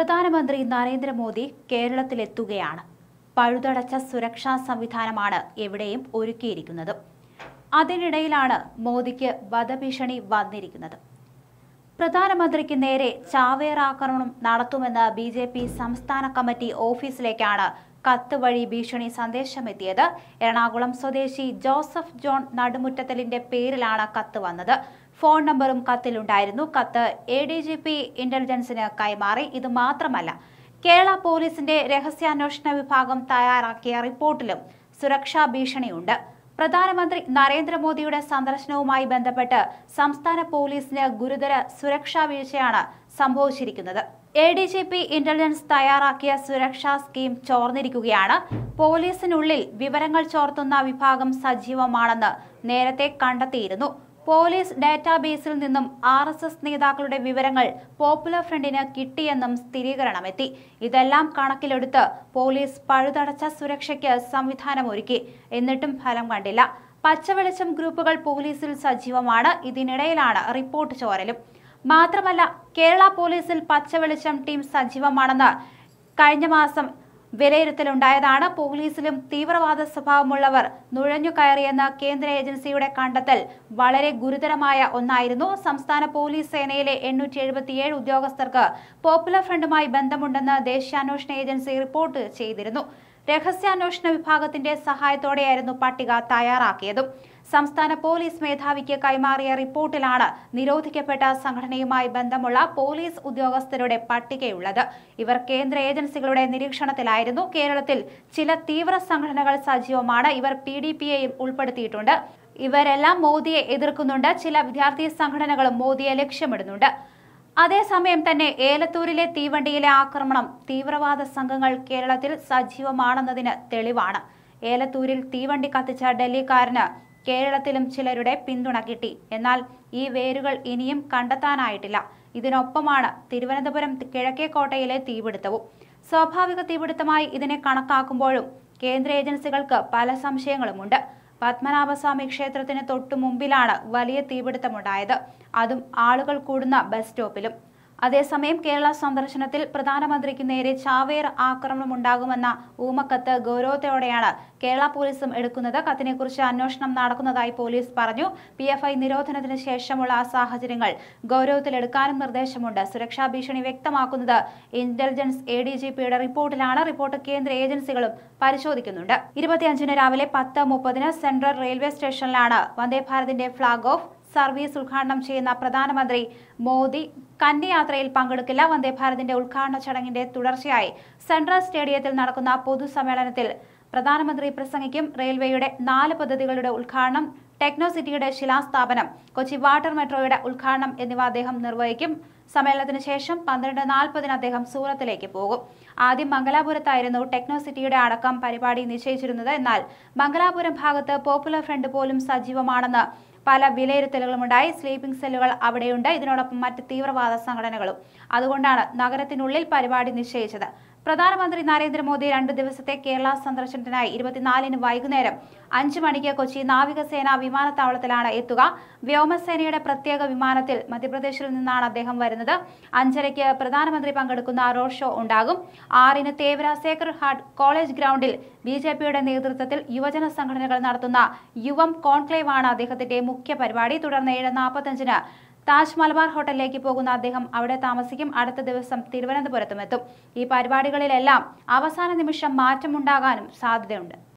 പ്രധാനമന്ത്രി നരേന്ദ്രമോദി കേരളത്തിലെത്തുകയാണ് പഴുതടച്ച സുരക്ഷാ സംവിധാനമാണ് എവിടെയും ഒരുക്കിയിരിക്കുന്നത് അതിനിടയിലാണ് മോദിക്ക് വധഭീഷണി വന്നിരിക്കുന്നത് പ്രധാനമന്ത്രിക്ക് നേരെ ആക്രമണം നടത്തുമെന്ന് ബി ജെ പി സംസ്ഥാന കമ്മിറ്റി ഓഫീസിലേക്കാണ് കത്ത് വഴി ഭീഷണി സന്ദേശമെത്തിയത് എറണാകുളം സ്വദേശി ജോസഫ് ജോൺ നടുമുറ്റത്തലിന്റെ പേരിലാണ് കത്ത് വന്നത് ഫോൺ നമ്പറും കത്തിലുണ്ടായിരുന്നു കത്ത് എ ഡി ജി പി ഇന്റലിജൻസിന് കൈമാറി ഇത് മാത്രമല്ല കേരള പോലീസിന്റെ രഹസ്യാന്വേഷണ വിഭാഗം തയ്യാറാക്കിയ റിപ്പോർട്ടിലും സുരക്ഷാ ഭീഷണിയുണ്ട് പ്രധാനമന്ത്രി നരേന്ദ്രമോദിയുടെ സന്ദർശനവുമായി ബന്ധപ്പെട്ട് സംസ്ഥാന പോലീസിന് ഗുരുതര സുരക്ഷാ വീഴ്ചയാണ് സംഭവിച്ചിരിക്കുന്നത് A D G P intelligence തയ്യാറാക്കിയ സുരക്ഷാ സ്കീം ചോർന്നിരിക്കുകയാണ് പോലീസിനുള്ളിൽ വിവരങ്ങൾ ചോർത്തുന്ന വിഭാഗം സജീവമാണെന്ന് നേരത്തെ കണ്ടെത്തിയിരുന്നു പോലീസ് ഡാറ്റാബേസിൽ നിന്നും ആർ എസ് എസ് നേതാക്കളുടെ വിവരങ്ങൾ പോപ്പുലർ ഫ്രണ്ടിന് കിട്ടിയെന്നും സ്ഥിരീകരണമെത്തി ഇതെല്ലാം കണക്കിലെടുത്ത് പോലീസ് പഴുതടച്ച സുരക്ഷയ്ക്ക് സംവിധാനമൊരുക്കി എന്നിട്ടും ഫലം കണ്ടില്ല പച്ചവെളിച്ചം ഗ്രൂപ്പുകൾ പോലീസിൽ സജീവമാണ് ഇതിനിടയിലാണ് റിപ്പോർട്ട് ചോരലും മാത്രമല്ല കേരള പോലീസിൽ പച്ചവെളിച്ചം ടീം സജീവമാണെന്ന് കഴിഞ്ഞ മാസം വിലയിരുത്തലുണ്ടായതാണ് പോലീസിലും തീവ്രവാദ സ്വഭാവമുള്ളവർ നുഴഞ്ഞു കയറിയെന്ന കേന്ദ്ര ഏജൻസിയുടെ കണ്ടെത്തൽ വളരെ ഗുരുതരമായ ഒന്നായിരുന്നു സംസ്ഥാന പോലീസ് സേനയിലെ എണ്ണൂറ്റി ഉദ്യോഗസ്ഥർക്ക് പോപ്പുലർ ഫ്രണ്ടുമായി ബന്ധമുണ്ടെന്ന് ദേശീയാന്വേഷണ ഏജൻസി റിപ്പോർട്ട് ചെയ്തിരുന്നു രഹസ്യാന്വേഷണ വിഭാഗത്തിന്റെ സഹായത്തോടെയായിരുന്നു പട്ടിക തയ്യാറാക്കിയതും സംസ്ഥാന പോലീസ് മേധാവിക്ക് കൈമാറിയ റിപ്പോർട്ടിലാണ് നിരോധിക്കപ്പെട്ട സംഘടനയുമായി ബന്ധമുള്ള പോലീസ് ഉദ്യോഗസ്ഥരുടെ പട്ടികയുള്ളത് ഇവർ കേന്ദ്ര ഏജൻസികളുടെ നിരീക്ഷണത്തിലായിരുന്നു കേരളത്തിൽ ചില തീവ്ര സംഘടനകൾ സജീവമാണ് ഇവർ പി ഡി എയും ഉൾപ്പെടുത്തിയിട്ടുണ്ട് ഇവരെല്ലാം മോദിയെ എതിർക്കുന്നുണ്ട് ചില വിദ്യാർത്ഥി സംഘടനകളും മോദിയെ ലക്ഷ്യമിടുന്നുണ്ട് അതേസമയം തന്നെ ഏലത്തൂരിലെ തീവണ്ടിയിലെ ആക്രമണം തീവ്രവാദ സംഘങ്ങൾ കേരളത്തിൽ സജീവമാണെന്നതിന് തെളിവാണ് ഏലത്തൂരിൽ തീവണ്ടി കത്തിച്ച ഡൽഹിക്കാരന് കേരളത്തിലും ചിലരുടെ പിന്തുണ കിട്ടി എന്നാൽ ഈ വേരുകൾ ഇനിയും കണ്ടെത്താനായിട്ടില്ല ഇതിനൊപ്പമാണ് തിരുവനന്തപുരം കിഴക്കേക്കോട്ടയിലെ തീപിടുത്തവും സ്വാഭാവിക തീപിടുത്തമായി ഇതിനെ കണക്കാക്കുമ്പോഴും കേന്ദ്ര ഏജൻസികൾക്ക് പല സംശയങ്ങളുമുണ്ട് പത്മനാഭസ്വാമി ക്ഷേത്രത്തിന് തൊട്ടു മുമ്പിലാണ് വലിയ തീപിടുത്തമുണ്ടായത് അതും ആളുകൾ കൂടുന്ന ബസ് സ്റ്റോപ്പിലും അതേസമയം കേരള സന്ദർശനത്തിൽ പ്രധാനമന്ത്രിക്ക് നേരെ ചാവേർ ആക്രമണമുണ്ടാകുമെന്ന ഊമക്കത്ത് ഗൗരവത്തോടെയാണ് കേരള പോലീസും എടുക്കുന്നത് കത്തിനെക്കുറിച്ച് അന്വേഷണം നടക്കുന്നതായി പോലീസ് പറഞ്ഞു പി എഫ് ഐ നിരോധനത്തിന് ശേഷമുള്ള സാഹചര്യങ്ങൾ ഗൗരവത്തിലെടുക്കാനും നിർദ്ദേശമുണ്ട് സുരക്ഷാ ഭീഷണി വ്യക്തമാക്കുന്നത് ഇന്റലിജൻസ് എ ഡി ജി പിയുടെ റിപ്പോർട്ടിലാണ് റിപ്പോർട്ട് കേന്ദ്ര ഏജൻസികളും പരിശോധിക്കുന്നുണ്ട് ഇരുപത്തിയഞ്ചിന് രാവിലെ പത്ത് മുപ്പതിന് സെൻട്രൽ റെയിൽവേ സ്റ്റേഷനിലാണ് വന്ദേ ഭാരതിന്റെ ഫ്ളാഗ് ഓഫ് സർവീസ് ഉദ്ഘാടനം ചെയ്യുന്ന പ്രധാനമന്ത്രി മോദി കന്നിയാത്രയിൽ പങ്കെടുക്കില്ല വന്ദേഭാരതിന്റെ ഉദ്ഘാടന ചടങ്ങിന്റെ തുടർച്ചയായി സെൻട്രൽ സ്റ്റേഡിയത്തിൽ നടക്കുന്ന പൊതുസമ്മേളനത്തിൽ പ്രധാനമന്ത്രി പ്രസംഗിക്കും റെയിൽവേയുടെ നാല് പദ്ധതികളുടെ ഉദ്ഘാടനം ടെക്നോ സിറ്റിയുടെ ശിലാസ്ഥാപനം കൊച്ചി വാട്ടർ മെട്രോയുടെ ഉദ്ഘാടനം എന്നിവ അദ്ദേഹം നിർവഹിക്കും സമ്മേളനത്തിന് ശേഷം പന്ത്രണ്ട് നാൽപ്പതിന് അദ്ദേഹം സൂറത്തിലേക്ക് പോകും ആദ്യം മംഗലാപുരത്തായിരുന്നു ടെക്നോ സിറ്റിയുടെ അടക്കം പരിപാടി നിശ്ചയിച്ചിരുന്നത് എന്നാൽ മംഗലാപുരം ഭാഗത്ത് പോപ്പുലർ ഫ്രണ്ട് പോലും സജീവമാണെന്ന് പല ഉണ്ടായി സ്ലീപ്പിംഗ് സെല്ലുകൾ അവിടെയുണ്ട് ഇതിനോടൊപ്പം മറ്റ് തീവ്രവാദ സംഘടനകളും അതുകൊണ്ടാണ് നഗരത്തിനുള്ളിൽ പരിപാടി നിശ്ചയിച്ചത് പ്രധാനമന്ത്രി നരേന്ദ്രമോദി രണ്ടു ദിവസത്തെ കേരള സന്ദർശനത്തിനായി ഇരുപത്തിനാലിന് വൈകുന്നേരം അഞ്ചു മണിക്ക് കൊച്ചി നാവികസേന വിമാനത്താവളത്തിലാണ് എത്തുക വ്യോമസേനയുടെ പ്രത്യേക വിമാനത്തിൽ മധ്യപ്രദേശിൽ നിന്നാണ് അദ്ദേഹം വരുന്നത് അഞ്ചരയ്ക്ക് പ്രധാനമന്ത്രി പങ്കെടുക്കുന്ന റോഡ് ഷോ ഉണ്ടാകും ആറിന് തേവര സേക്രഡ് ഹാർട്ട് കോളേജ് ഗ്രൗണ്ടിൽ ബി ജെ പിയുടെ നേതൃത്വത്തിൽ യുവജന സംഘടനകൾ നടത്തുന്ന യുവം കോൺക്ലേവാണ് അദ്ദേഹത്തിന്റെ മുഖ്യ പരിപാടി തുടർന്ന് ഏഴ് നാൽപ്പത്തഞ്ചിന് താജ് മലബാർ ഹോട്ടലിലേക്ക് പോകുന്ന അദ്ദേഹം അവിടെ താമസിക്കും അടുത്ത ദിവസം തിരുവനന്തപുരത്തും എത്തും ഈ പരിപാടികളിലെല്ലാം അവസാന നിമിഷം മാറ്റമുണ്ടാകാനും സാധ്യതയുണ്ട്